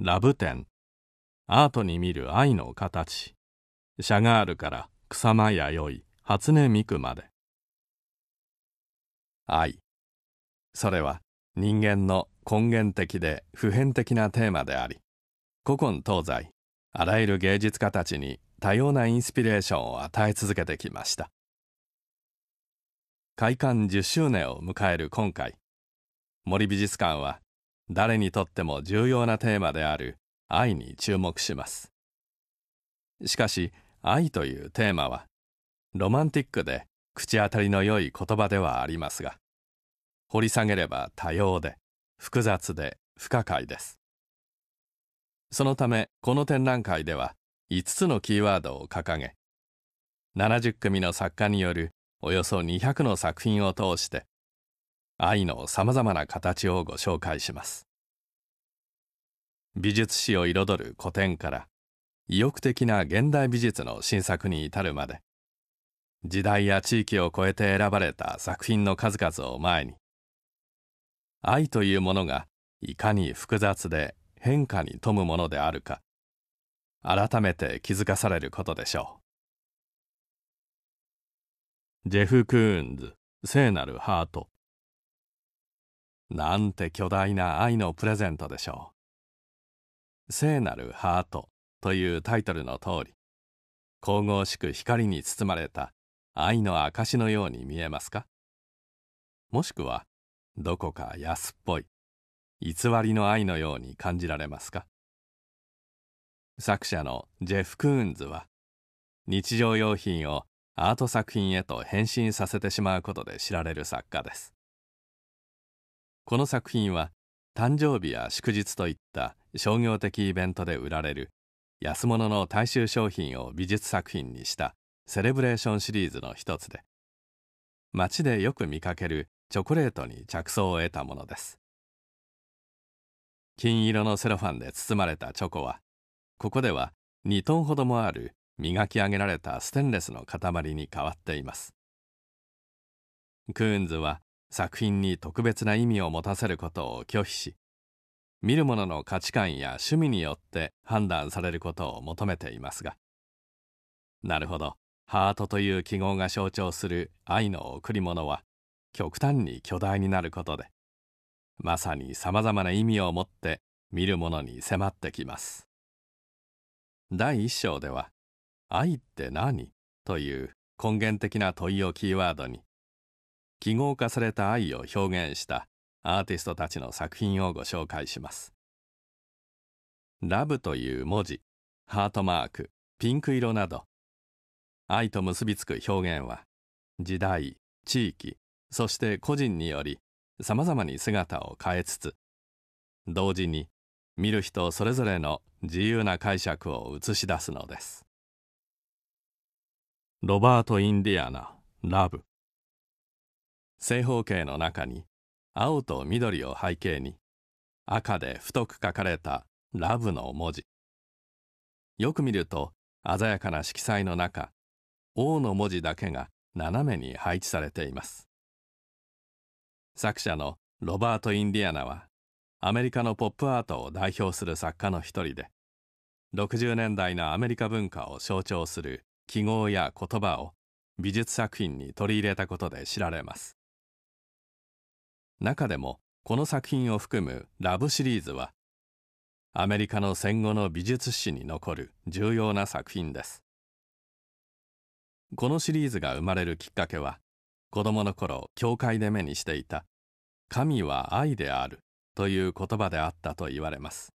ラブ展アートに見る愛の形シャガールから草間弥生初音ミクまで愛それは人間の根源的で普遍的なテーマであり古今東西あらゆる芸術家たちに多様なインスピレーションを与え続けてきました開館10周年を迎える今回森美術館は誰にとっても重要なテーマである愛に注目しますしかし愛というテーマはロマンティックで口当たりの良い言葉ではありますが掘り下げれば多様で複雑で不可解ですそのためこの展覧会では5つのキーワードを掲げ70組の作家によるおよそ200の作品を通して愛のさまざまな形をご紹介します美術史を彩る古典から意欲的な現代美術の新作に至るまで時代や地域を超えて選ばれた作品の数々を前に愛というものがいかに複雑で変化に富むものであるか改めて気づかされることでしょうジェフ・クーンズ聖なるハートなんて巨大な愛のプレゼントでしょう。聖なるハートというタイトルの通り、神々しく光に包まれた愛の証のように見えますかもしくは、どこか安っぽい、偽りの愛のように感じられますか作者のジェフ・クーンズは、日常用品をアート作品へと変身させてしまうことで知られる作家です。この作品は誕生日や祝日といった商業的イベントで売られる安物の大衆商品を美術作品にしたセレブレーションシリーズの一つで街でよく見かけるチョコレートに着想を得たものです金色のセロファンで包まれたチョコはここでは2トンほどもある磨き上げられたステンレスの塊に変わっていますクーンズは作品に特別な意味を持たせることを拒否し見る者の価値観や趣味によって判断されることを求めていますがなるほどハートという記号が象徴する愛の贈り物は極端に巨大になることでまさにさまざまな意味を持って見る者に迫ってきます第1章では「愛って何?」という根源的な問いをキーワードに記号化された愛を表現したアーティストたちの作品をご紹介します。ラブという文字、ハートマーク、ピンク色など、愛と結びつく表現は、時代、地域、そして個人により、様々に姿を変えつつ、同時に見る人それぞれの自由な解釈を映し出すのです。ロバート・インディアナ、ラブ。正方形の中に青と緑を背景に赤で太く書かれたラブの文字よく見ると鮮やかな色彩の中王」の文字だけが斜めに配置されています作者のロバート・インディアナはアメリカのポップアートを代表する作家の一人で60年代のアメリカ文化を象徴する記号や言葉を美術作品に取り入れたことで知られます中でもこの作品を含むラブシリーズはアメリカの戦後の美術史に残る重要な作品ですこのシリーズが生まれるきっかけは子供の頃教会で目にしていた「神は愛である」という言葉であったと言われます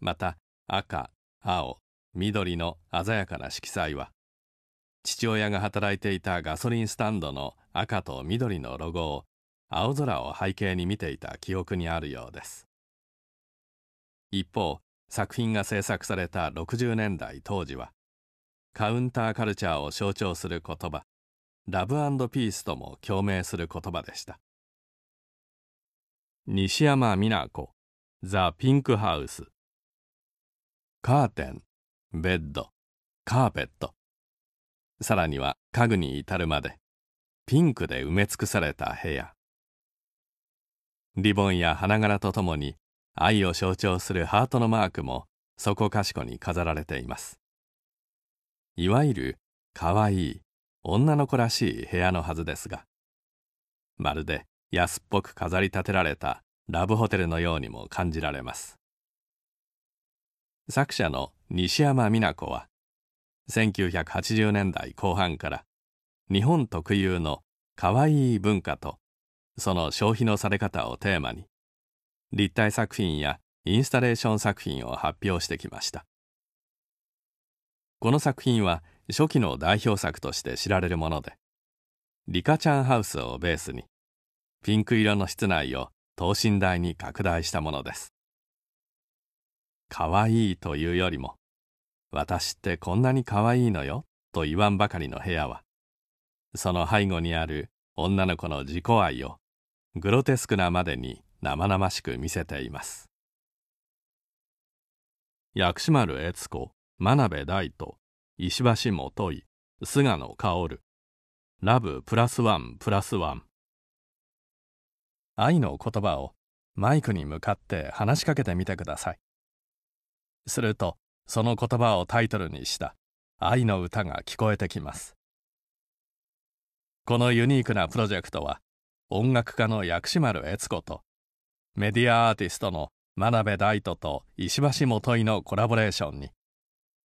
また赤青緑の鮮やかな色彩は父親が働いていたガソリンスタンドの赤と緑のロゴを青空を背景に見ていた記憶にあるようです一方作品が制作された60年代当時はカウンターカルチャーを象徴する言葉ラブピースとも共鳴する言葉でした西山美奈子ザ・ピンクハウスカーテンベッドカーペットさらには家具に至るまでピンクで埋め尽くされた部屋リボンや花柄とともに愛を象徴するハートのマークもそこかしこに飾られていますいわゆるかわいい女の子らしい部屋のはずですがまるで安っぽく飾り立てられたラブホテルのようにも感じられます作者の西山美奈子は1980年代後半から日本特有のかわいい文化とその消費のされ方をテーマに立体作品やインスタレーション作品を発表してきましたこの作品は初期の代表作として知られるものでリカちゃんハウスをベースにピンク色の室内を等身大に拡大したものですかわいいというよりも私ってこんなにかわいいのよと言わんばかりの部屋はその背後にある女の子の自己愛をグロテスクなまでに生々しく見せています薬師丸悦子真鍋大と石橋もとい菅野薫ラブプラスワンプラスワン愛の言葉をマイクに向かって話しかけてみてくださいするとその言葉をタイトルにした愛の歌が聞こえてきますこのユニークなプロジェクトは音楽家の薬師丸悦子とメディアアーティストの真鍋大斗と石橋元井のコラボレーションに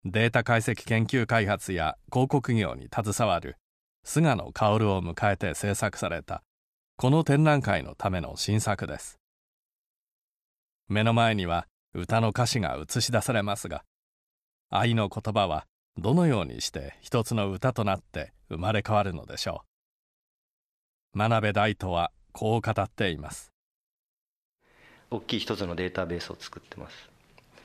データ解析研究開発や広告業に携わる菅野薫を迎えて制作されたこの展覧会のための新作です目の前には歌の歌詞が映し出されますが愛の言葉はどのようにして一つの歌となって生まれ変わるのでしょう真鍋大斗はこう語っています大きい一つのデータベースを作ってます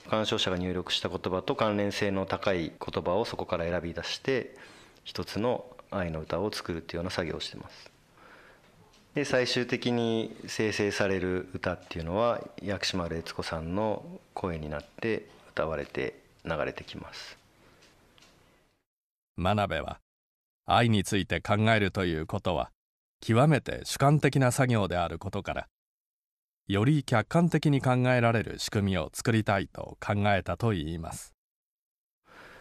鑑賞者が入力した言葉と関連性の高い言葉をそこから選び出して一つの愛の歌を作るっていうような作業をしてますで最終的に生成される歌っていうのは薬師丸悦子さんの声になって歌われて流れてきます真鍋は愛について考えるということは極めて主観的な作業であることからより客観的に考えられる仕組みを作りたいと考えたといいます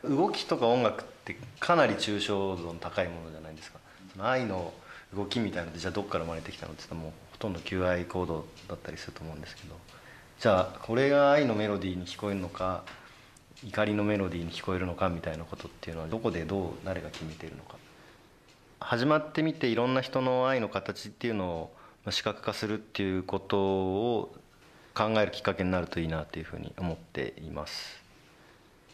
動きとか音楽ってかなり抽象度の高いものじゃないですかその愛の動きみたいのでじゃあどっから生まれてきたのって言ったらもうほとんど求愛行動だったりすると思うんですけどじゃあこれが愛のメロディーに聞こえるのか怒りのメロディーに聞こえるのかみたいなことっていうのはどこでどう誰が決めてるのか始まってみていろんな人の愛の形っていうのを視覚化するっていうことを考えるきっかけになるといいなというふうに思っています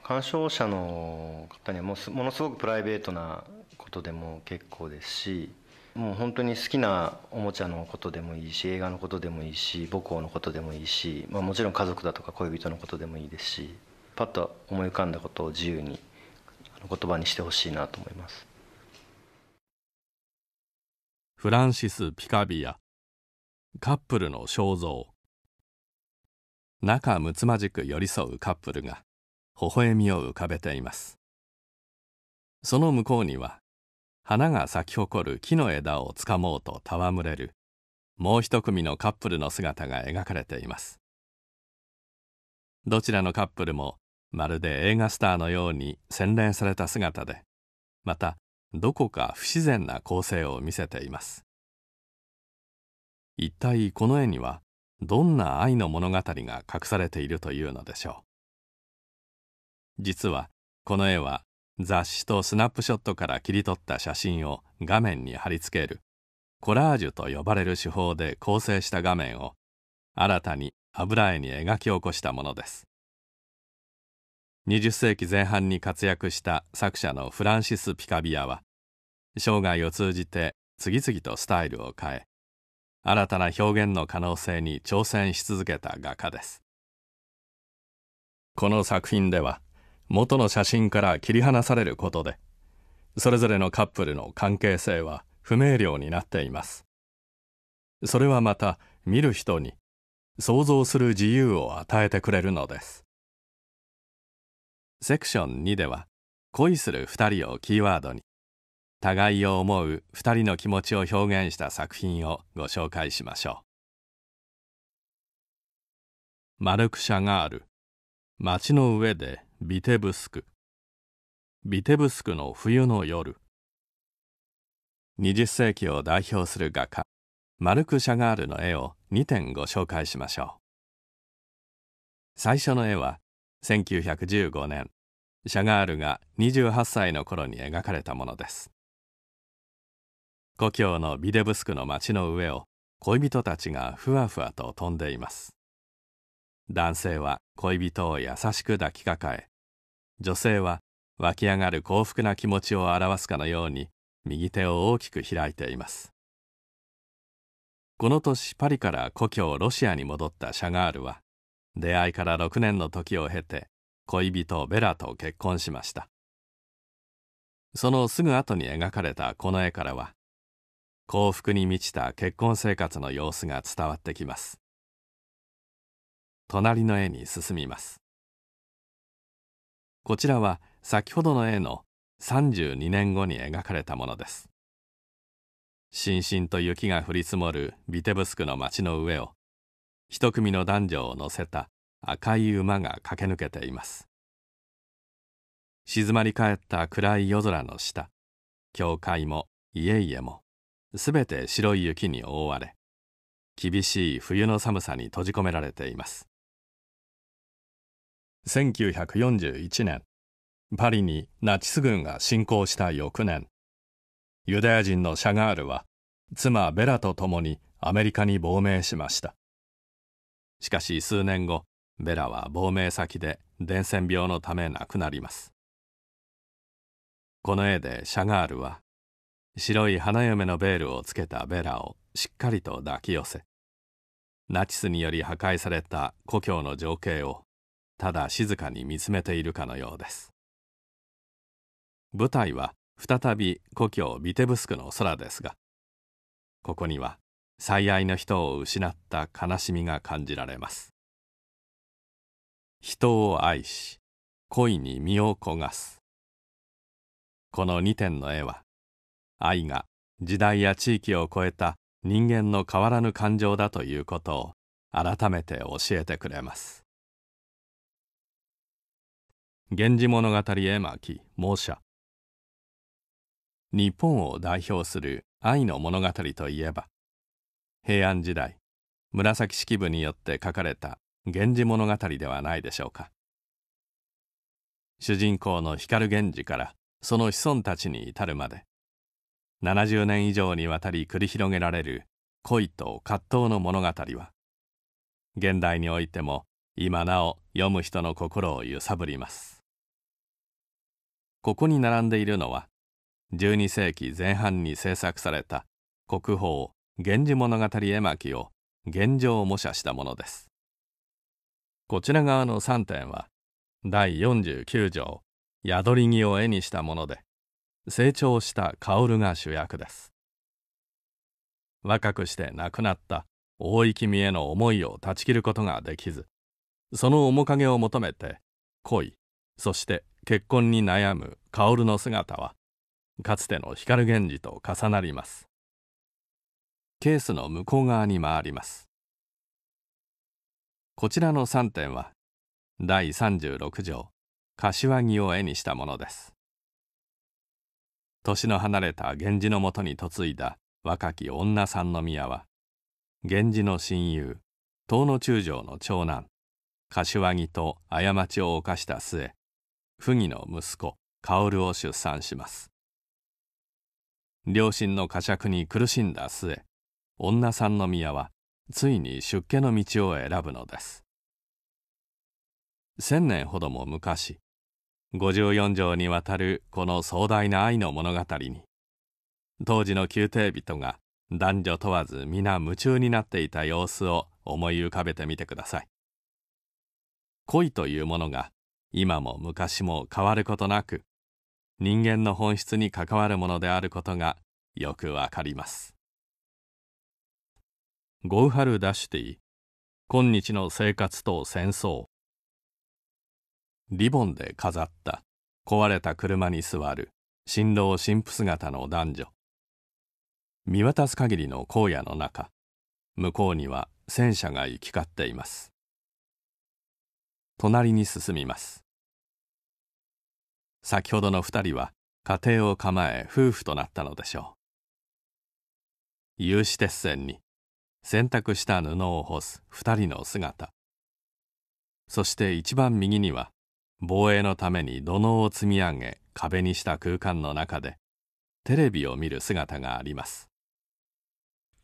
鑑賞者の方にはもうものすごくプライベートなことでも結構ですしもう本当に好きなおもちゃのことでもいいし映画のことでもいいし母校のことでもいいし、まあ、もちろん家族だとか恋人のことでもいいですしパッと思い浮かんだことを自由に言葉にしてほしいなと思います。フランシス・ピカビアカップルの肖像仲睦まじく寄り添うカップルが微笑みを浮かべていますその向こうには花が咲き誇る木の枝をつかもうと戯れるもう一組のカップルの姿が描かれていますどちらのカップルもまるで映画スターのように洗練された姿でまたどこか不自然な構成を見せています一体この絵にはどんな愛の物語が隠されているというのでしょう実はこの絵は雑誌とスナップショットから切り取った写真を画面に貼り付けるコラージュと呼ばれる手法で構成した画面を新たに油絵に描き起こしたものです20世紀前半に活躍した作者のフランシス・ピカビアは生涯を通じて次々とスタイルを変え新たな表現の可能性に挑戦し続けた画家ですこの作品では元の写真から切り離されることでそれぞれのカップルの関係性は不明瞭になっていますそれはまた見る人に想像する自由を与えてくれるのですセクション2では恋する2人をキーワードに互いを思う2人の気持ちを表現した作品をご紹介しましょう。マルクシャガール街の上でビテブスクビテブスクの冬の夜20世紀を代表する画家マルク・シャガールの絵を2点ご紹介しましょう最初の絵は1915年シャガールが28歳の頃に描かれたものです故郷のビデブスクの町の上を恋人たちがふわふわと飛んでいます男性は恋人を優しく抱きかかえ女性は湧き上がる幸福な気持ちを表すかのように右手を大きく開いていますこの年パリから故郷ロシアに戻ったシャガールは出会いから6年の時を経て恋人ベラと結婚しましたそのすぐ後に描かれたこの絵からは幸福に満ちた結婚生活の様子が伝わってきます隣の絵に進みますこちらは先ほどの絵の32年後に描かれたものですしんしんと雪が降り積もるビテブスクの街の上を一組の男女を乗せた赤い馬が駆け抜けています静まり返った暗い夜空の下教会も家々もすべて白い雪に覆われ厳しい冬の寒さに閉じ込められています1941年パリにナチス軍が侵攻した翌年ユダヤ人のシャガールは妻ベラと共にアメリカに亡命しましたしかし数年後ベラは亡命先で伝染病のため亡くなりますこの絵でシャガールは白い花嫁のベールをつけたベラをしっかりと抱き寄せナチスにより破壊された故郷の情景をただ静かに見つめているかのようです舞台は再び故郷ビテブスクの空ですがここには最愛の人を失った悲しみが感じられます人を愛し恋に身を焦がすこの2点の絵は愛が時代や地域を超えた人間の変わらぬ感情だということを改めて教えてくれます「源氏物語絵巻猛者」日本を代表する愛の物語といえば平安時代紫式部によって書かれた「源氏物語」ではないでしょうか主人公の光源氏からその子孫たちに至るまで70年以上にわたり繰り広げられる恋と葛藤の物語は現代においても今なお読む人の心を揺さぶりますここに並んでいるのは12世紀前半に制作された国宝「源氏物語絵巻」を現状模写したものですこちら側の3点は第49条「宿り木」を絵にしたもので成長した薫が主役です若くして亡くなった大生き見への思いを断ち切ることができずその面影を求めて恋そして結婚に悩む薫の姿はかつての光源氏と重なりますケースの向こう側に回りますこちらの3点は第36条柏木を絵にしたものです年の離れた源氏のもとに嫁いだ若き女三宮は源氏の親友遠野中将の長男柏木と過ちを犯した末不義の息子薫を出産します両親の呵責に苦しんだ末女三宮はついに出家の道を選ぶのです千年ほども昔54条にわたるこの壮大な愛の物語に当時の宮廷人が男女問わず皆夢中になっていた様子を思い浮かべてみてください恋というものが今も昔も変わることなく人間の本質に関わるものであることがよくわかりますゴウハル・ダシュティ今日の生活と戦争リボンで飾った壊れた車に座る新郎新婦姿の男女見渡す限りの荒野の中向こうには戦車が行き交っています隣に進みます先ほどの2人は家庭を構え夫婦となったのでしょう有刺鉄線に洗濯した布を干す2人の姿そして一番右には防衛のために土のを積み上げ壁にした空間の中でテレビを見る姿があります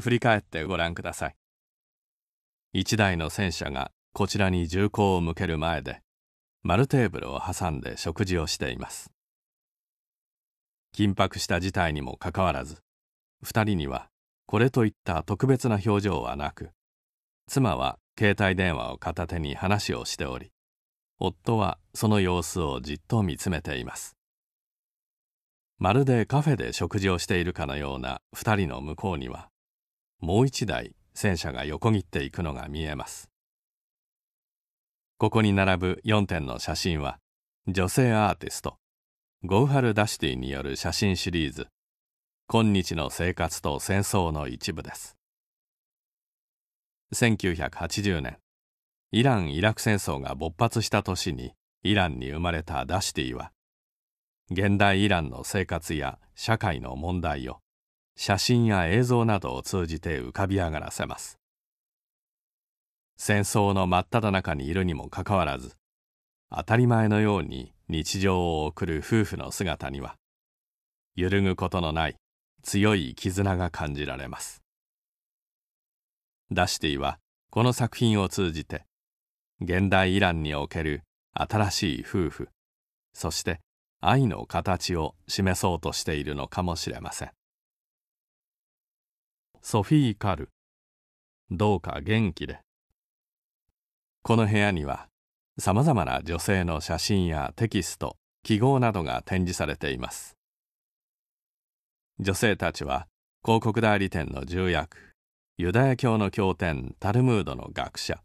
振り返ってご覧ください1台の戦車がこちらに銃口を向ける前で丸テーブルを挟んで食事をしています緊迫した事態にもかかわらず2人にはこれといった特別な表情はなく妻は携帯電話を片手に話をしており夫はその様子をじっと見つめていますまるでカフェで食事をしているかのような2人の向こうにはもう一台戦車が横切っていくのが見えますここに並ぶ4点の写真は女性アーティストゴーハル・ダシティによる写真シリーズ今日の生活と戦争の一部です1980年イラン・イラク戦争が勃発した年にイランに生まれたダシティは現代イランの生活や社会の問題を写真や映像などを通じて浮かび上がらせます戦争の真っ只中にいるにもかかわらず当たり前のように日常を送る夫婦の姿には揺るぐことのない強い絆が感じられますダシティはこの作品を通じて現代イランにおける新しい夫婦そして愛の形を示そうとしているのかもしれませんソフィー・カルどうか元気でこの部屋にはさまざまな女性の写真やテキスト記号などが展示されています女性たちは広告代理店の重役ユダヤ教の経典タルムードの学者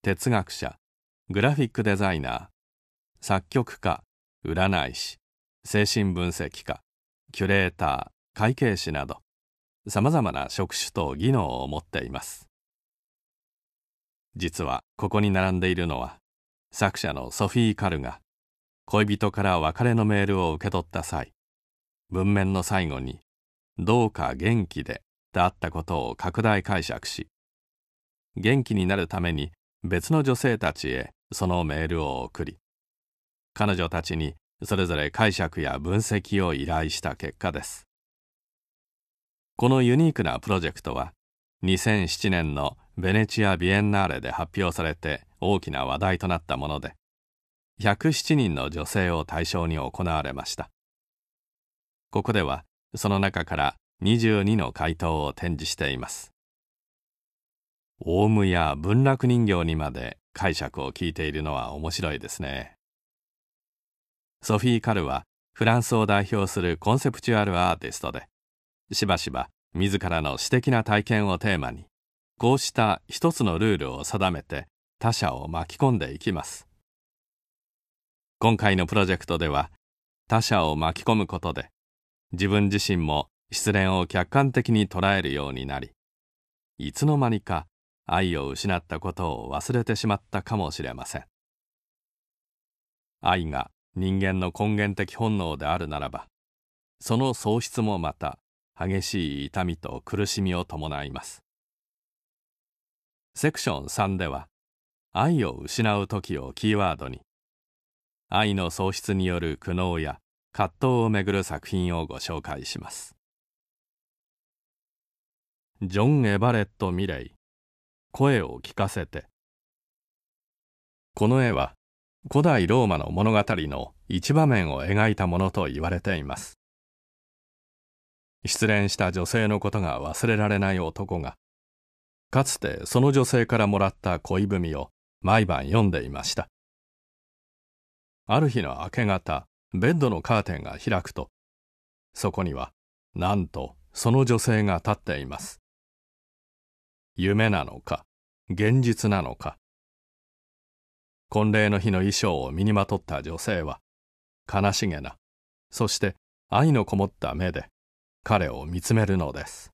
哲学者グラフィックデザイナー作曲家占い師精神分析家キュレーター会計士などさまざまな職種と技能を持っています実はここに並んでいるのは作者のソフィー・カルが恋人から別れのメールを受け取った際文面の最後にどうか元気でであったことを拡大解釈し元気になるために別の女性たちへそのメールを送り彼女たちにそれぞれ解釈や分析を依頼した結果ですこのユニークなプロジェクトは2007年のベネチア・ビエンナーレで発表されて大きな話題となったもので107人の女性を対象に行われましたここではその中から22の回答を展示しています。オウムや文楽人形にまで解釈を聞いているのは面白いですね。ソフィー・カルはフランスを代表するコンセプチュアルアーティストで、しばしば自らの詩的な体験をテーマに、こうした一つのルールを定めて他者を巻き込んでいきます。今回のプロジェクトでは、他者を巻き込むことで自分自身も失恋を客観的に捉えるようになりいつの間にか愛を失ったことを忘れてしまったかもしれません愛が人間の根源的本能であるならばその喪失もまた激しい痛みと苦しみを伴いますセクション3では愛を失う時をキーワードに愛の喪失による苦悩や葛藤をめぐる作品をご紹介しますジョン・エバレット・ミレイ声を聞かせてこの絵は古代ローマの物語の一場面を描いたものと言われています失恋した女性のことが忘れられない男がかつてその女性からもらった恋文を毎晩読んでいましたある日の明け方ベッドのカーテンが開くと、そこには、なんとその女性が立っています。夢なのか、現実なのか。婚礼の日の衣装を身にまとった女性は、悲しげな、そして愛のこもった目で、彼を見つめるのです。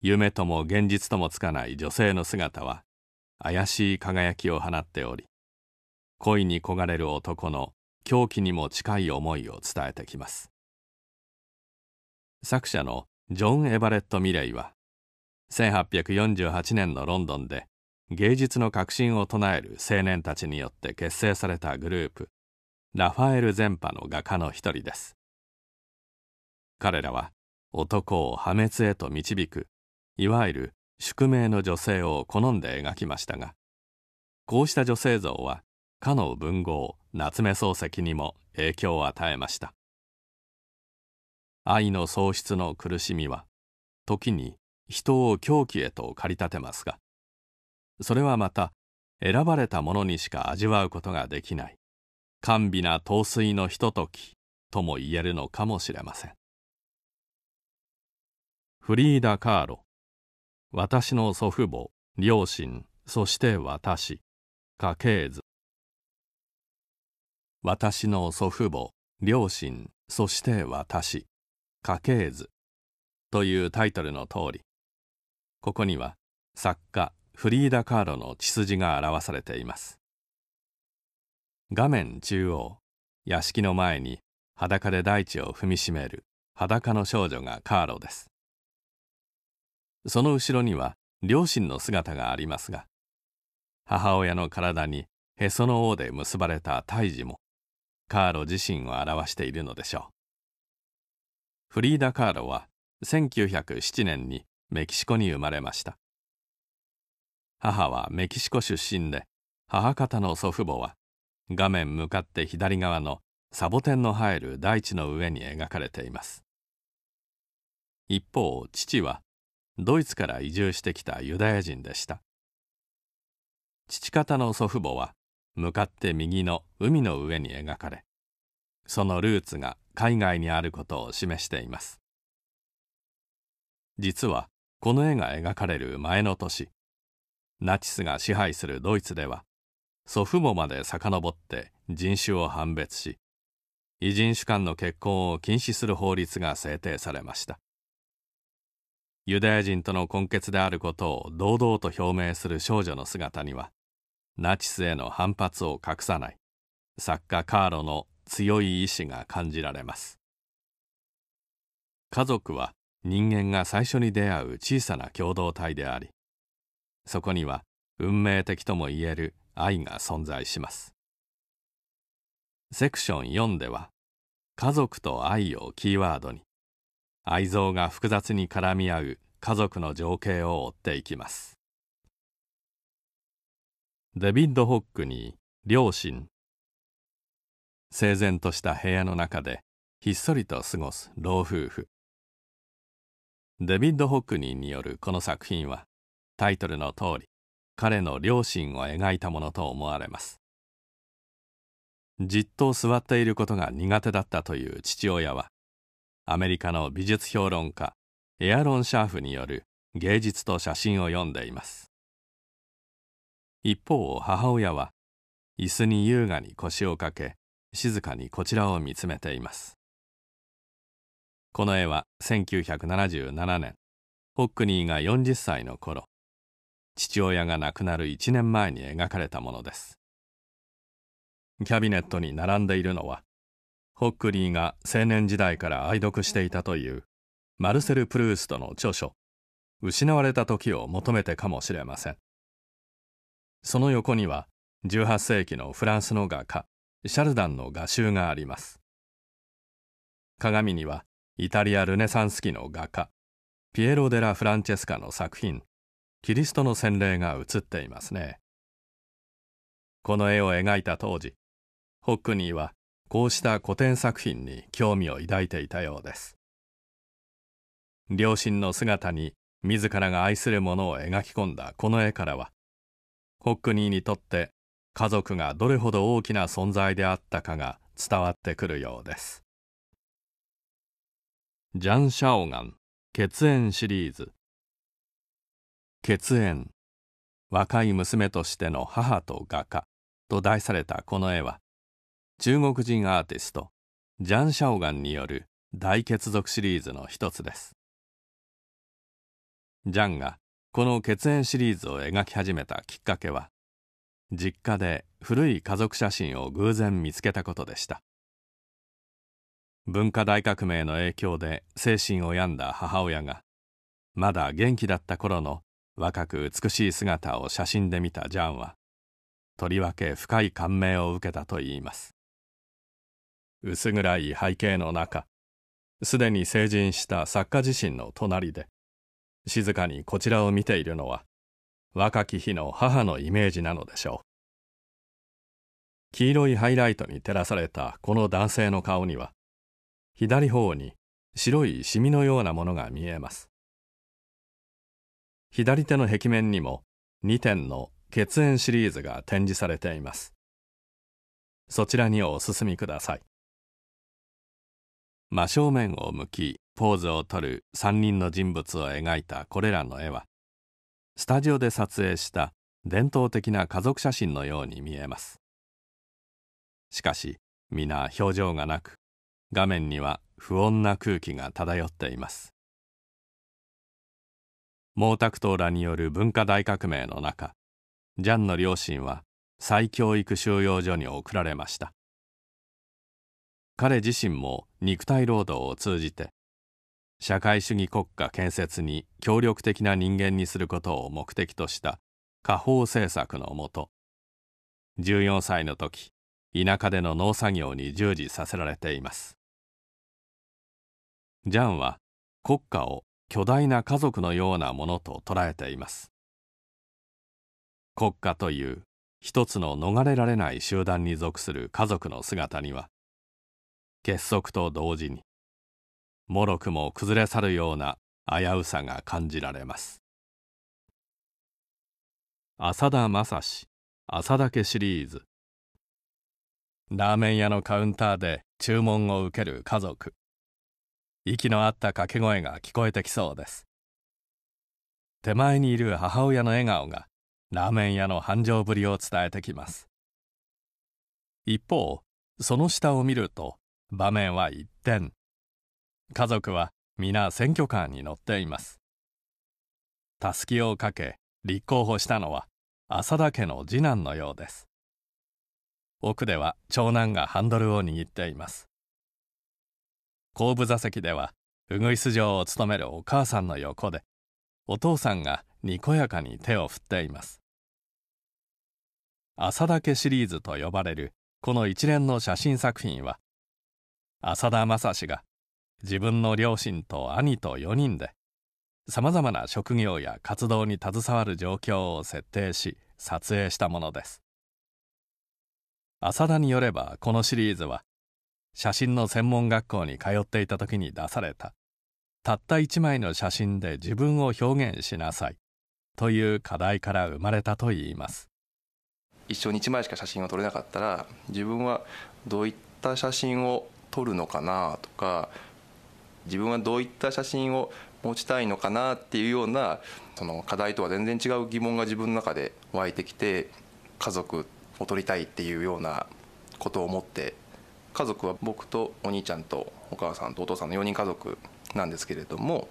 夢とも現実ともつかない女性の姿は、怪しい輝きを放っており、恋に焦がれる男の狂気にも近い思いを伝えてきます作者のジョン・エバレット・ミレイは1848年のロンドンで芸術の革新を唱える青年たちによって結成されたグループラファエル・ゼンパの画家の一人です彼らは男を破滅へと導くいわゆる宿命の女性を好んで描きましたがこうした女性像はかの文豪夏目漱石にも影響を与えました愛の喪失の苦しみは時に人を狂気へと駆り立てますがそれはまた選ばれた者にしか味わうことができない甘美な陶酔のひとときとも言えるのかもしれませんフリーダ・カーロ私の祖父母両親そして私家系図私の祖父母両親そして私家系図というタイトルの通りここには作家フリーダ・カーロの血筋が表されています画面中央屋敷の前に裸で大地を踏みしめる裸の少女がカーロですその後ろには両親の姿がありますが母親の体にへその緒で結ばれた胎児もカーロ自身を表しているのでしょうフリーダ・カーロは1907年にメキシコに生まれました母はメキシコ出身で母方の祖父母は画面向かって左側のサボテンの生える大地の上に描かれています一方父はドイツから移住してきたユダヤ人でした父方の祖父母は向かって右の海の上に描かれそのルーツが海外にあることを示しています実はこの絵が描かれる前の年ナチスが支配するドイツでは祖父母まで遡って人種を判別し異人種間の結婚を禁止する法律が制定されましたユダヤ人との根血であることを堂々と表明する少女の姿にはナチスへの反発を隠さない作家カーロの強い意志が感じられます家族は人間が最初に出会う小さな共同体でありそこには運命的ともいえる愛が存在しますセクション4では家族と愛をキーワードに愛憎が複雑に絡み合う家族の情景を追っていきますデビッド・ホックニー両親整然とした部屋の中でひっそりと過ごす老夫婦デビッド・ホックニーによるこの作品はタイトルの通り彼の両親を描いたものと思われますじっと座っていることが苦手だったという父親はアメリカの美術評論家エアロン・シャーフによる芸術と写真を読んでいます一方母親は椅子に優雅に腰をかけ静かにこちらを見つめていますこの絵は1977年ホックニーが40歳の頃父親が亡くなる1年前に描かれたものですキャビネットに並んでいるのはホックリーが青年時代から愛読していたというマルセル・プルーストの著書「失われた時を求めてかもしれません」その横には18世紀のフランスの画家シャルダンの画集があります鏡にはイタリアルネサンス期の画家ピエロ・デラ・フランチェスカの作品キリストの洗礼が映っていますねこの絵を描いた当時ホックニーはこうした古典作品に興味を抱いていたようです両親の姿に自らが愛するものを描き込んだこの絵からはホックニーにとって家族がどれほど大きな存在であったかが伝わってくるようですジャン・シャオガン血縁シリーズ血縁若い娘としての母と画家と題されたこの絵は中国人アーティストジャン・シャオガンによる大血族シリーズの一つですジャンがこの血縁シリーズを描き始めたきっかけは実家で古い家族写真を偶然見つけたことでした文化大革命の影響で精神を病んだ母親がまだ元気だった頃の若く美しい姿を写真で見たジャンはとりわけ深い感銘を受けたといいます薄暗い背景の中すでに成人した作家自身の隣で静かにこちらを見ているのは若き日の母のイメージなのでしょう黄色いハイライトに照らされたこの男性の顔には左方に白いシミのようなものが見えます左手の壁面にも2点の血縁シリーズが展示されていますそちらにお進みください真正面を向きポーズをとる3人の人物を描いたこれらの絵はスタジオで撮影した伝統的な家族写真のように見えますしかし皆表情がなく画面には不穏な空気が漂っています毛沢東らによる文化大革命の中ジャンの両親は再教育収容所に送られました彼自身も肉体労働を通じて社会主義国家建設に協力的な人間にすることを目的とした下方政策のもと14歳の時田舎での農作業に従事させられていますジャンは国家を巨大な家族のようなものと捉えています国家という一つの逃れられない集団に属する家族の姿には結束と同時にもろくも崩れ去るような危うさが感じられます浅田正史浅田家シリーズラーメン屋のカウンターで注文を受ける家族息の合った掛け声が聞こえてきそうです手前にいる母親の笑顔がラーメン屋の繁盛ぶりを伝えてきます一方その下を見ると場面は一転家族は皆選挙カーに乗っていますたすきをかけ立候補したのは浅田家の次男のようです奥では長男がハンドルを握っています後部座席ではウグイス嬢を務めるお母さんの横でお父さんがにこやかに手を振っています浅田家シリーズと呼ばれるこの一連の写真作品は浅田正史が自分の両親と兄と4人でさまざまな職業や活動に携わる状況を設定し撮影したものです浅田によればこのシリーズは写真の専門学校に通っていた時に出されたたった一枚の写真で自分を表現しなさいという課題から生まれたといいます一生に一枚しか写真を撮れなかったら自分はどういった写真を撮るのかなとか自分はどういった写真を持ちたいのかなっていうようなその課題とは全然違う疑問が自分の中で湧いてきて家族を撮りたいっていうようなことを思って家族は僕とお兄ちゃんとお母さんとお父さんの4人家族なんですけれども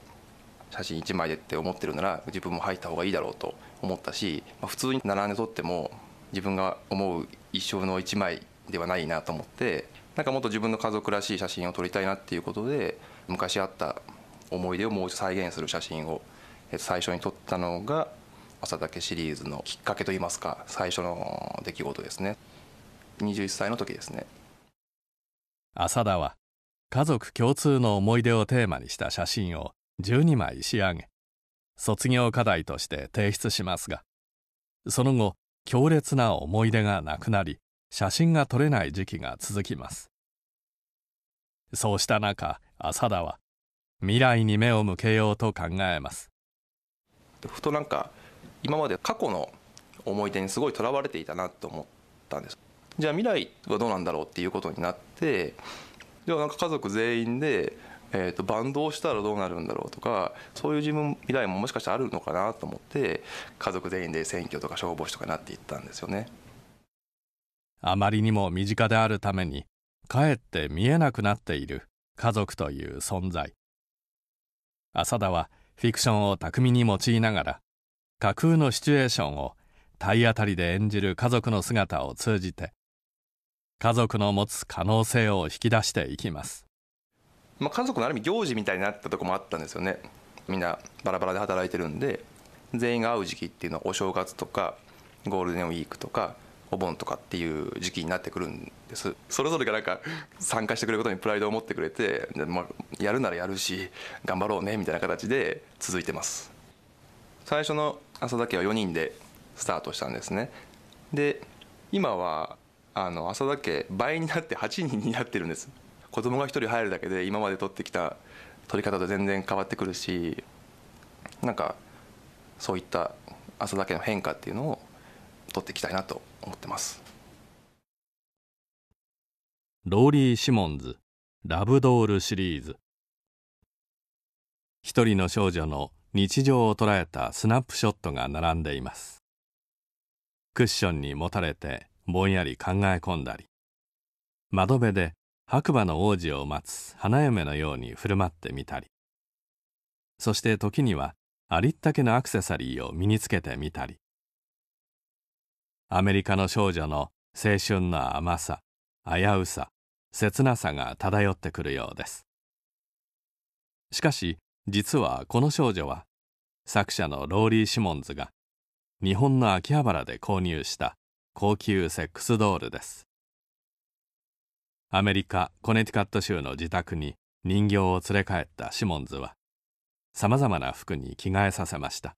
写真1枚でって思ってるなら自分も入った方がいいだろうと思ったし、ま普通に並んで撮っても自分が思う一生の1枚ではないなと思ってなんかもっと自分の家族らしい写真を撮りたいなっていうことで昔あった思い出をもう一度再現する写真を最初に撮ったのが朝竹シリーズのきっかけといいますか最初の出来事ですね21歳の時ですね浅田は家族共通の思い出をテーマにした写真を12枚仕上げ卒業課題として提出しますがその後強烈な思い出がなくなり写真が撮れない時期が続きますそうした中浅田は未来に目を向けようと考えますふとなんか今まで過去の思い出にすごいとらわれていたなと思ったんですじゃあ未来はどうなんだろうっていうことになってではなんか家族全員で、えとバンドをしたらどうなるんだろうとかそういう自分未来ももしかしたらあるのかなと思って家族全員で選挙とか消防士とかになっていったんですよねあまりにも身近であるためにかえって見えなくなっている家族という存在浅田はフィクションを巧みに用いながら架空のシチュエーションを体当たりで演じる家族の姿を通じて家族の持つ可能性を引き出していきます、まあ、家族のある意味行事みたいになったとこもあったんですよねみんなバラバラで働いてるんで全員が会う時期っていうのはお正月とかゴールデンウィークとかお盆とかっていう時期になってくるんですそれぞれがなんか参加してくれることにプライドを持ってくれて、まあ、やるならやるし頑張ろうねみたいな形で続いてます最初の朝だけは4人でスタートしたんですねで今はあの朝だけ倍になって8人になってるんです子供が1人入るだけで今まで取ってきた取り方と全然変わってくるしなんかそういった朝だけの変化っていうのを取っていきたいなと思ってますローリー・シモンズラブドールシリーズ一人の少女の日常を捉えたスナップショットが並んでいますクッションにもたれてぼんやり考え込んだり窓辺で白馬の王子を待つ花嫁のように振る舞ってみたりそして時にはありったけのアクセサリーを身につけてみたりアメリカの少女の青春の甘さ、危うさ、切なさが漂ってくるようです。しかし、実はこの少女は、作者のローリー・シモンズが、日本の秋葉原で購入した高級セックスドールです。アメリカ・コネティカット州の自宅に人形を連れ帰ったシモンズは、様々な服に着替えさせました。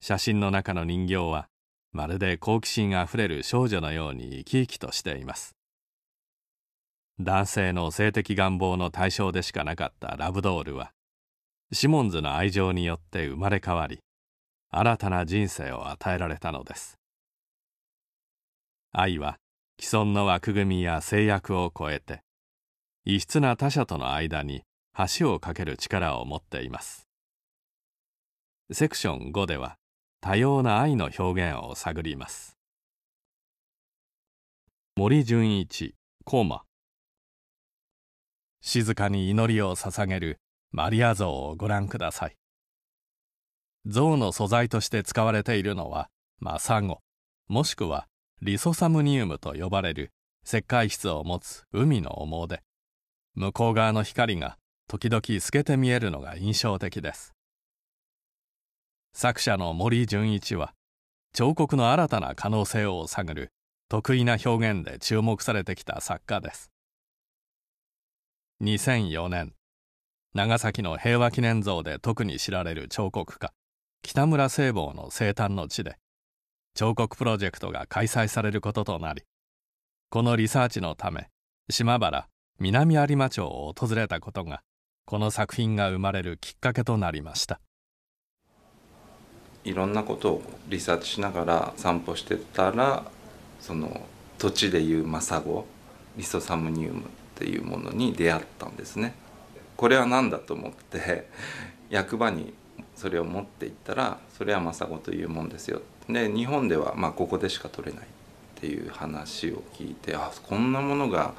写真の中の人形は、まるで好奇心あふれる少女のように生き生きとしています男性の性的願望の対象でしかなかったラブドールはシモンズの愛情によって生まれ変わり新たな人生を与えられたのです愛は既存の枠組みや制約を超えて異質な他者との間に橋を架ける力を持っていますセクション5では多様な愛の表現を探ります森純一コー静かに祈りを捧げるマリア像をご覧ください像の素材として使われているのはマサゴもしくはリソサムニウムと呼ばれる石灰質を持つ海の羽で向こう側の光が時々透けて見えるのが印象的です作者の森純一は彫刻の新たな可能性を探る得意な表現で注目されてきた作家です2004年長崎の平和記念像で特に知られる彫刻家北村聖望の生誕の地で彫刻プロジェクトが開催されることとなりこのリサーチのため島原南有馬町を訪れたことがこの作品が生まれるきっかけとなりましたいろんなことをリサーチしながら散歩してたらその土地でいうマサゴリソサムニウムっていうものに出会ったんですね。これは何だと思って役場にそれを持って行ったらそれはマサゴというもんですよ。で日本ではまここでしか取れないっていう話を聞いてあこんなものが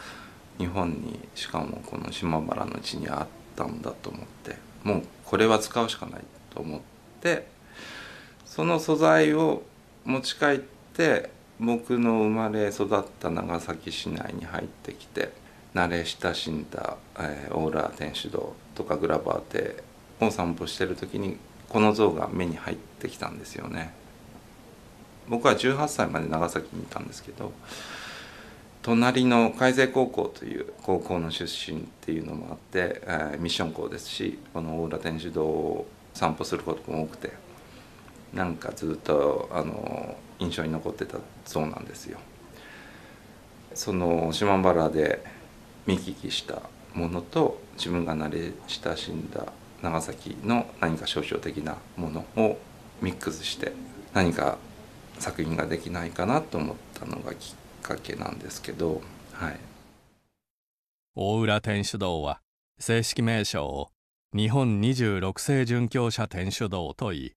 日本にしかもこの島原の地にあったんだと思ってもうこれは使うしかないと思ってその素材を持ち帰って僕の生まれ育った長崎市内に入ってきて慣れ親しんだ、えー、オーラ天主堂とかグラバー邸を散歩してる時にこの像が目に入ってきたんですよね。僕は18歳まで長崎にいたんですけど隣の海星高校という高校の出身っていうのもあって、えー、ミッション校ですしこの大浦天主堂を散歩することも多くてなんかずっとあの印象に残ってたそうなんですよ。その島原で見聞きしたものと自分が慣れ親しんだ長崎の何か象徴的なものをミックスして何か作品ができないかなと思ったのがきっかけなんですけど、はい、大浦天主堂は正式名称を日本26世殉教者天主堂といい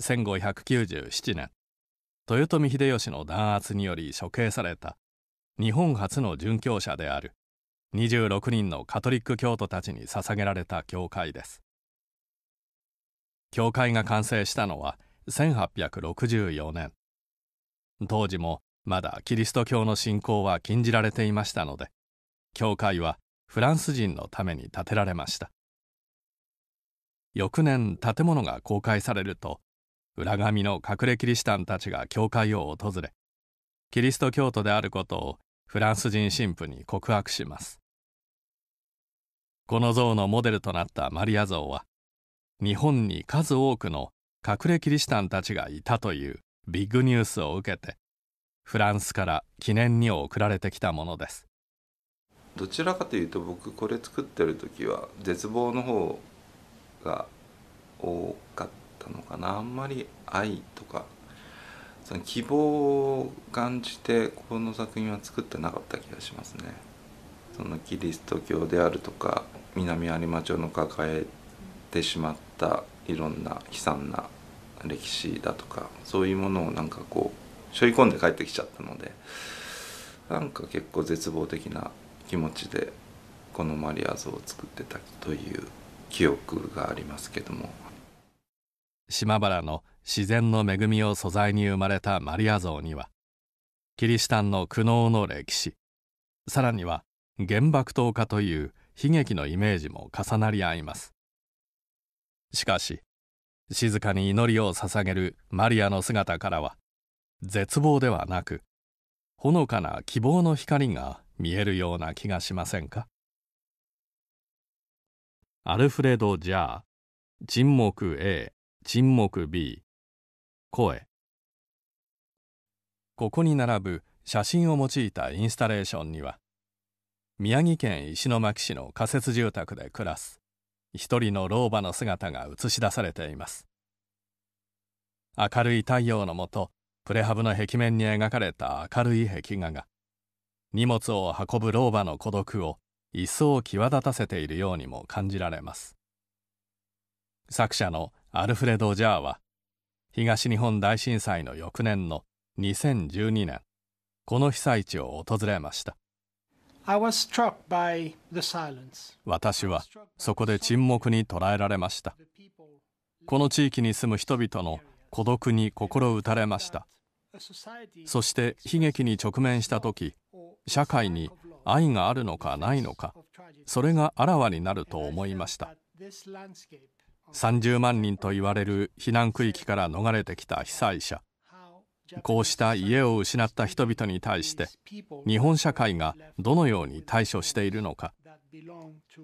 1597年豊臣秀吉の弾圧により処刑された日本初の殉教者である26人のカトリック教徒たちに捧げられた教会です教会が完成したのは1864年当時もまだキリスト教の信仰は禁じられていましたので教会はフランス人のために建てられました翌年建物が公開されると裏紙の隠れキリシタンたちが教会を訪れキリスト教徒であることをフランス人神父に告白しますこの像のモデルとなったマリア像は日本に数多くの隠れキリシタンたちがいたというビッグニュースを受けてフランスから記念に送られてきたものですどちらかというと僕これ作ってる時は絶望の方が多かっったのかなあんまり愛とかその希望を感じてこの作品は作ってなかった気がしますねそのキリスト教であるとか南有馬町の抱えてしまったいろんな悲惨な歴史だとかそういうものをなんかこう背負い込んで帰ってきちゃったのでなんか結構絶望的な気持ちでこのマリア像を作ってたという記憶がありますけども島原の自然の恵みを素材に生まれたマリア像にはキリシタンの苦悩の歴史さらには原爆投下という悲劇のイメージも重なり合いますしかし静かに祈りを捧げるマリアの姿からは絶望ではなくほのかな希望の光が見えるような気がしませんかアルフレド・ジャー沈黙 A 沈黙 B 声ここに並ぶ写真を用いたインスタレーションには宮城県石巻市の仮設住宅で暮らす一人の老婆の姿が映し出されています明るい太陽のもとプレハブの壁面に描かれた明るい壁画が荷物を運ぶ老婆の孤独を一層際立たせているようにも感じられます作者のアルフレド・ジャーは東日本大震災の翌年の2012年この被災地を訪れました私はそこで沈黙に捉えられましたこの地域に住む人々の孤独に心打たれましたそして悲劇に直面した時社会に愛があるのかないのかそれがあらわになると思いました30万人といわれる避難区域から逃れてきた被災者こうした家を失った人々に対して日本社会がどのように対処しているのか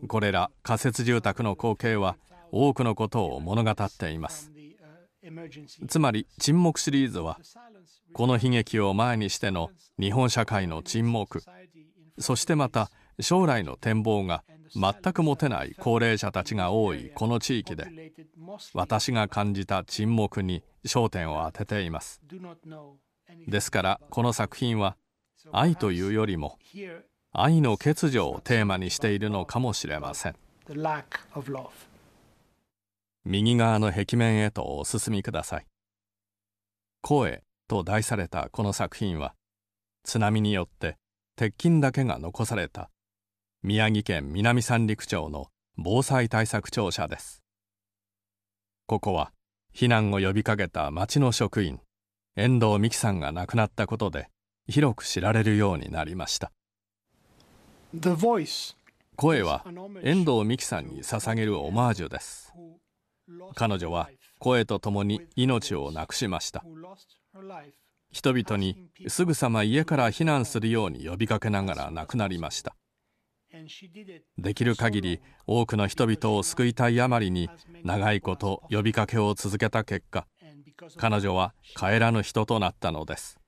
これら仮設住宅の光景は多くのことを物語っていますつまり沈黙シリーズはこの悲劇を前にしての日本社会の沈黙そしてまた将来の展望が全く持てない高齢者たちが多いこの地域で私が感じた沈黙に焦点を当てていますですからこの作品は愛というよりも愛の欠如をテーマにしているのかもしれません右側の壁面へとお進みください声と題されたこの作品は津波によって鉄筋だけが残された宮城県南三陸町の防災対策庁舎ですここは避難を呼びかけた町の職員遠藤美希さんが亡くなったことで広く知られるようになりました声は遠藤美希さんに捧げるオマージュです彼女は声とともに命をなくしました人々にすぐさま家から避難するように呼びかけながら亡くなりましたできる限り多くの人々を救いたいあまりに長いこと呼びかけを続けた結果彼女は帰らぬ人となったのです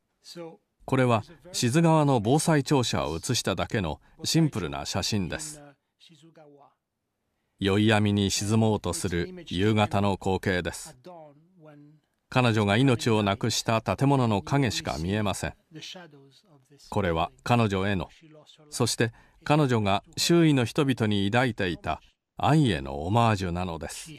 これは志津川の防災庁舎を写しただけのシンプルな写真です宵闇に沈もうとする夕方の光景です彼女が命をなくした建物の影しか見えませんこれは彼女へのそして彼女が周囲の人々に抱いていた愛へのオマージュなのです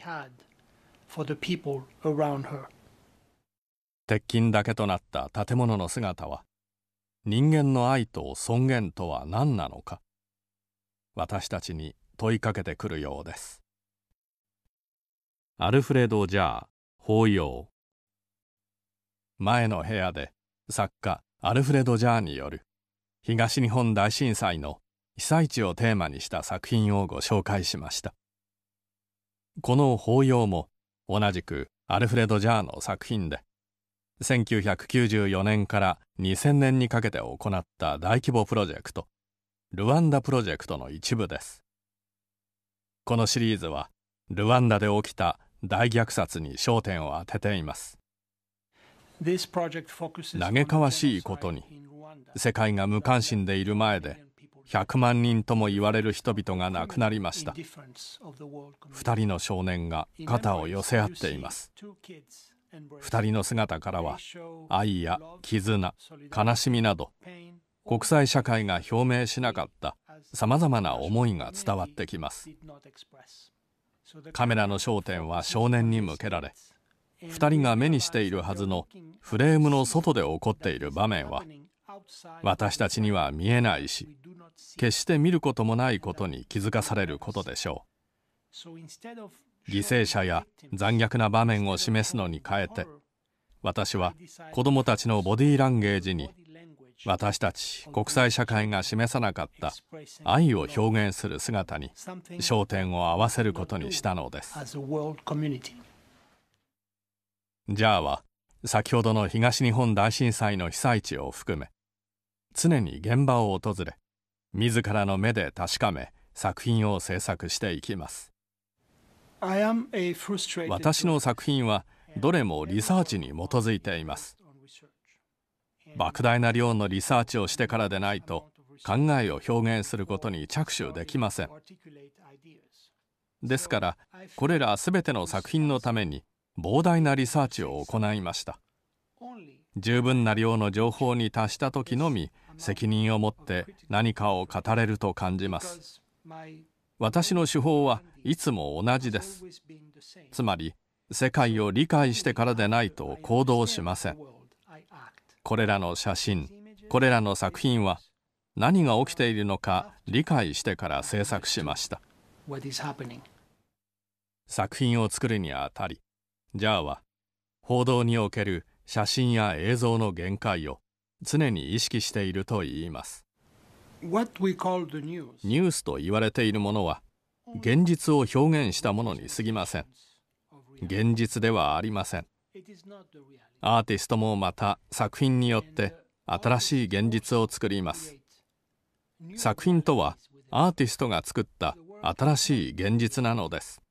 鉄筋だけとなった建物の姿は人間の愛と尊厳とは何なのか私たちに問いかけてくるようですアルフレド・ジャー法要前の部屋で作家アルフレド・ジャーによる東日本大震災の被災地をテーマにした作品をご紹介しましたこの「法要」も同じくアルフレド・ジャーの作品で1994年から2000年にかけて行った大規模プロジェクトルワンダプロジェクトの一部ですこのシリーズはルワンダで起きた大虐殺に焦点を当てています嘆かわしいことに世界が無関心でいる前で100万人とも言われる人々が亡くなりました2人の少年が肩を寄せ合っています2人の姿からは愛や絆悲しみなど国際社会が表明しなかったさまざまな思いが伝わってきますカメラの焦点は少年に向けられ2人が目にしているはずのフレームの外で起こっている場面は私たちには見えないし決して見ることもないことに気づかされることでしょう犠牲者や残虐な場面を示すのに変えて私は子どもたちのボディーランゲージに私たち国際社会が示さなかった愛を表現する姿に焦点を合わせることにしたのですジャーは先ほどの東日本大震災の被災地を含め常に現場を訪れ自らの目で確かめ作品を制作していきます私の作品はどれもリサーチに基づいています莫大な量のリサーチをしてからでないと考えを表現することに着手できませんですからこれら全ての作品のために膨大なリサーチを行いました十分な量の情報に達した時のみ責任を持って何かを語れると感じます私の手法はいつも同じですつまり世界を理解してからでないと行動しませんこれらの写真これらの作品は何が起きているのか理解してから制作しました作品を作るにあたりジャーは報道における写真や映像の限界を常に意識しているといいます。ニュースと言われているものは現実を表現したものに過ぎません。現実ではありません。アーティストもまた作品によって新しい現実を作ります。作品とはアーティストが作った新しい現実なのです。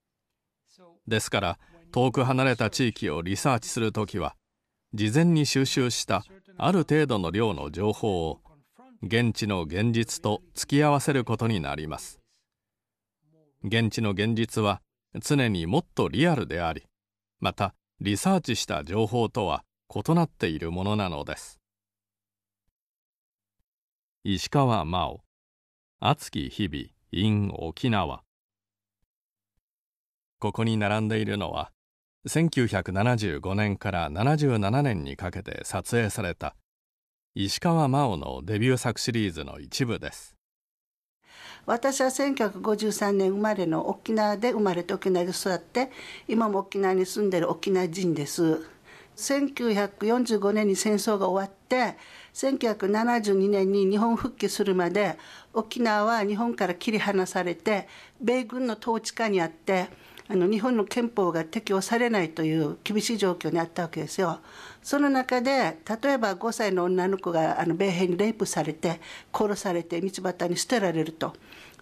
ですから遠く離れた地域をリサーチする時は事前に収集したある程度の量の情報を現地の現実と付き合わせることになります現地の現実は常にもっとリアルでありまたリサーチした情報とは異なっているものなのです石川真央熱き日々 in 沖縄ここに並んでいるのは1975年から77年にかけて撮影された石川真央のデビュー作シリーズの一部です私は1953年生まれの沖縄で生まれて沖縄で育って今も沖縄に住んでる沖縄人です1945年に戦争が終わって1972年に日本復帰するまで沖縄は日本から切り離されて米軍の統治下にあってあの日本の憲法が適用されないという厳しい状況にあったわけですよ。その中で例えば5歳の女の子があの米兵にレイプされて殺されて道端に捨てられると。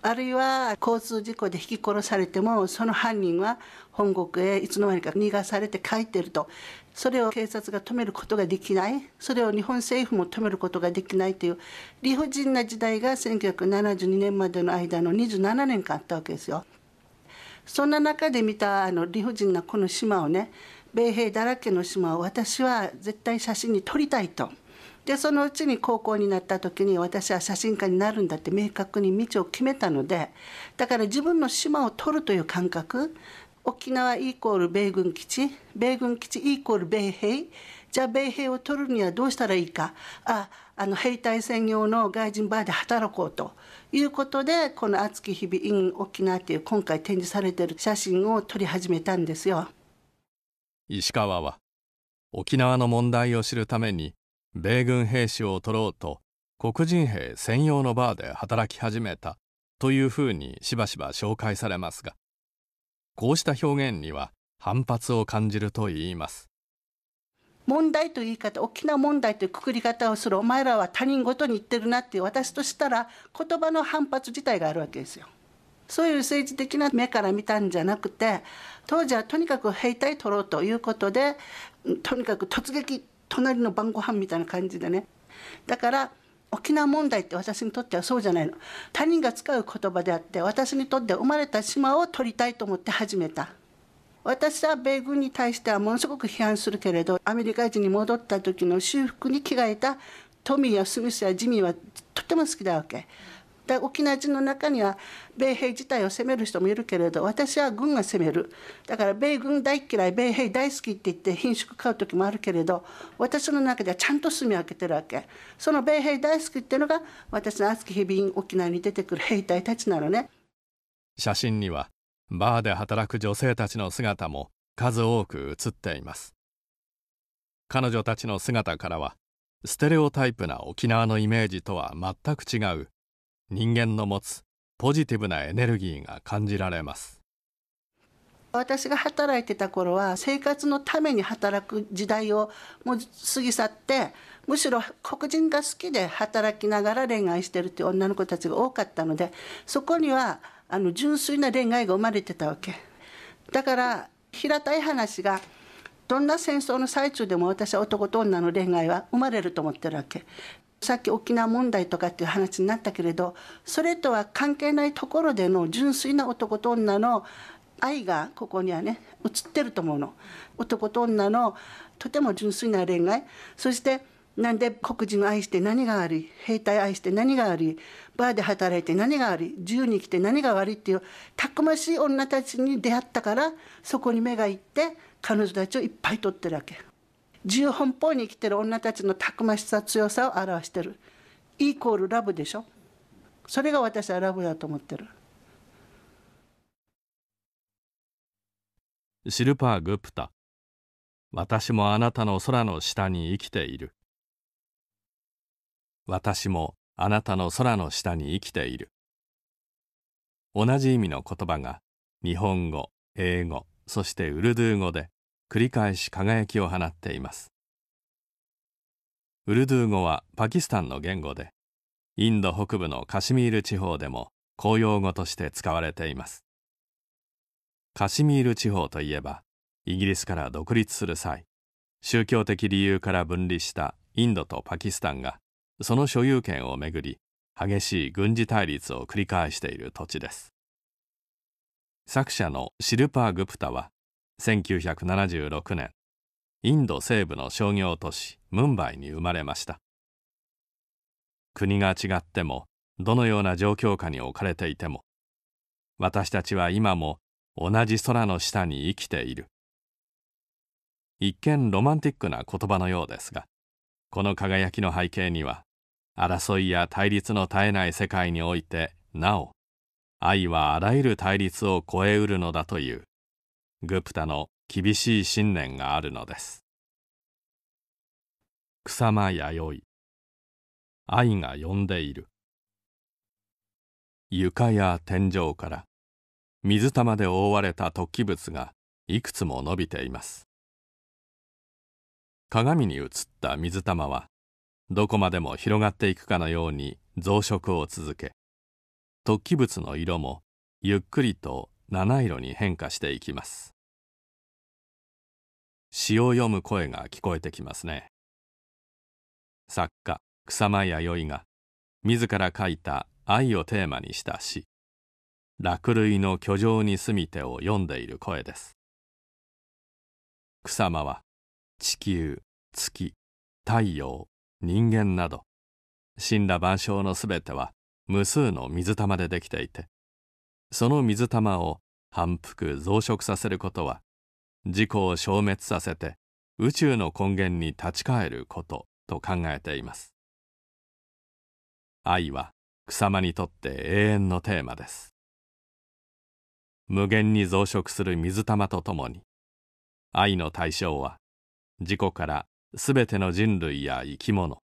あるいは交通事故で引き殺されてもその犯人は本国へいつの間にか逃がされて帰っているとそれを警察が止めることができないそれを日本政府も止めることができないという理不尽な時代が1972年までの間の27年間あったわけですよ。そんな中で見たあの理不尽なこの島をね米兵だらけの島を私は絶対写真に撮りたいと。でそのうちに高校になった時に私は写真家になるんだって明確に道を決めたのでだから自分の島を撮るという感覚沖縄イコール米軍基地米軍基地イコール米兵じゃあ米兵を取るにはどうしたらいいかああの兵隊専用の外人バーで働こうということでこの「熱き日々 in 沖縄」っていう今回展示されてる写真を撮り始めたんですよ。石川は沖縄の問題を知るために米軍兵士を取ろうと黒人兵専用のバーで働き始めたというふうにしばしば紹介されますがこうした表現には反発を感じるといいます問題という言い方大きな問題というくくり方をするお前らは他人ごとに言ってるなって私としたら言葉の反発自体があるわけですよ。そういう政治的な目から見たんじゃなくて当時はとにかく兵隊取ろうということでとにかく突撃隣の晩ご飯みたいな感じでねだから沖縄問題って私にとってはそうじゃないの他人が使う言葉であって私にとって生まれた島を取りたいと思って始めた。私は米軍に対してはものすごく批判するけれどアメリカ人に戻った時の修復に着替えたトミーやスミスやジミーはとても好きだわけ。だ沖縄人の中には米兵自体を攻める人もいるけれど私は軍が攻めるだから米軍大嫌い米兵大好きって言って品種買う時もあるけれど私の中ではちゃんと墨を開けてるわけその米兵大好きっていうのが私の熱き日々沖縄に出てくる兵隊たちなのね写真にはバーで働く女性たちの姿も数多く映っています彼女たちの姿からはステレオタイプな沖縄のイメージとは全く違う人間の持つポジティブなエネルギーが感じられます私が働いてた頃は生活のために働く時代をもう過ぎ去ってむしろ黒人が好きで働きながら恋愛してるっていう女の子たちが多かったのでそこにはあの純粋な恋愛が生まれてたわけだから平たい話がどんな戦争の最中でも私は男と女の恋愛は生まれると思ってるわけさっき沖縄問題とかっていう話になったけれどそれとは関係ないところでの純粋な男と女の愛がここにはね映ってると思うの男と女のとても純粋な恋愛そしてなんで黒人愛して何が悪い兵隊愛して何が悪いバーで働いて何が悪い自由に来て何が悪いっていうたくましい女たちに出会ったからそこに目がいって彼女たちをいっぱい取ってるわけ自由奔放に生きてる女たちのたくましさ強さを表してるイコールラブでしょそれが私はラブだと思ってるシルパー・グプタ私もあなたの空の下に生きている私もあなたの空の下に生きている。同じ意味の言葉が日本語、英語、そしてウルドゥー語で繰り返し輝きを放っています。ウルドゥー語はパキスタンの言語で、インド北部のカシミール地方でも公用語として使われています。カシミール地方といえば、イギリスから独立する際、宗教的理由から分離したインドとパキスタンがその所有権をめぐり激しい軍事対立を繰り返している土地です作者のシルパー・グプタは1976年インド西部の商業都市ムンバイに生まれました国が違ってもどのような状況下に置かれていても私たちは今も同じ空の下に生きている一見ロマンティックな言葉のようですがこの輝きの背景には争いや対立の絶えない世界においてなお愛はあらゆる対立を超えうるのだというグプタの厳しい信念があるのです草間弥生愛が呼んでいる床や天井から水玉で覆われた突起物がいくつも伸びています鏡に映った水玉はどこまでも広がっていくかのように増殖を続け突起物の色もゆっくりと七色に変化していきます詩を読む声が聞こえてきますね作家草間彌生が自ら書いた愛をテーマにした詩「落類の居城に住みて」を読んでいる声です草間は地球月太陽人間など神羅万象のすべては無数の水玉でできていてその水玉を反復増殖させることは自己を消滅させて宇宙の根源に立ち返ることと考えています愛は草間にとって永遠のテーマです無限に増殖する水玉とともに愛の対象は事故からすべての人類や生き物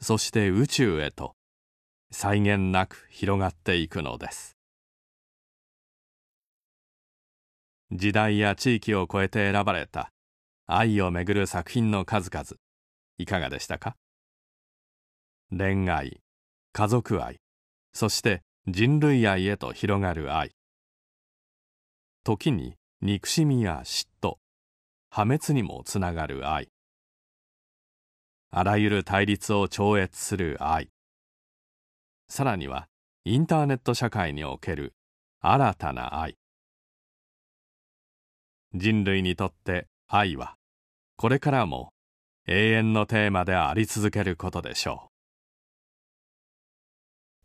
そして宇宙へと際限なく広がっていくのです時代や地域を超えて選ばれた愛をめぐる作品の数々いかがでしたか恋愛家族愛そして人類愛へと広がる愛時に憎しみや嫉妬破滅にもつながる愛あらゆる対立を超越する愛さらにはインターネット社会における新たな愛人類にとって愛はこれからも永遠のテーマであり続けることでしょ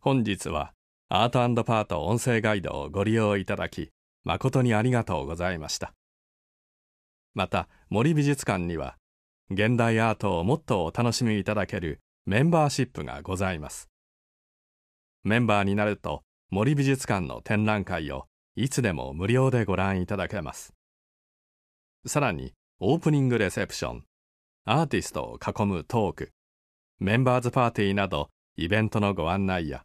う本日はアートパート音声ガイドをご利用いただき誠にありがとうございましたまた森美術館には現代アートをもっとお楽しみいただけるメンバーシップがございますメンバーになると森美術館の展覧会をいつでも無料でご覧いただけますさらにオープニングレセプションアーティストを囲むトークメンバーズパーティーなどイベントのご案内や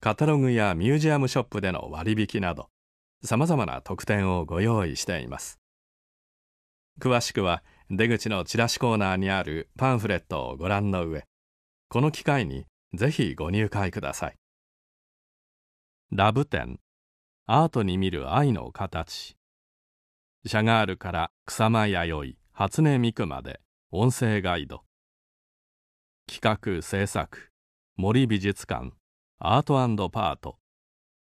カタログやミュージアムショップでの割引などさまざまな特典をご用意しています詳しくは出口のチラシコーナーにあるパンフレットをご覧の上この機会にぜひご入会くださいラブ展アートに見る愛の形シャガールから草間弥生初音ミクまで音声ガイド企画制作森美術館アートパート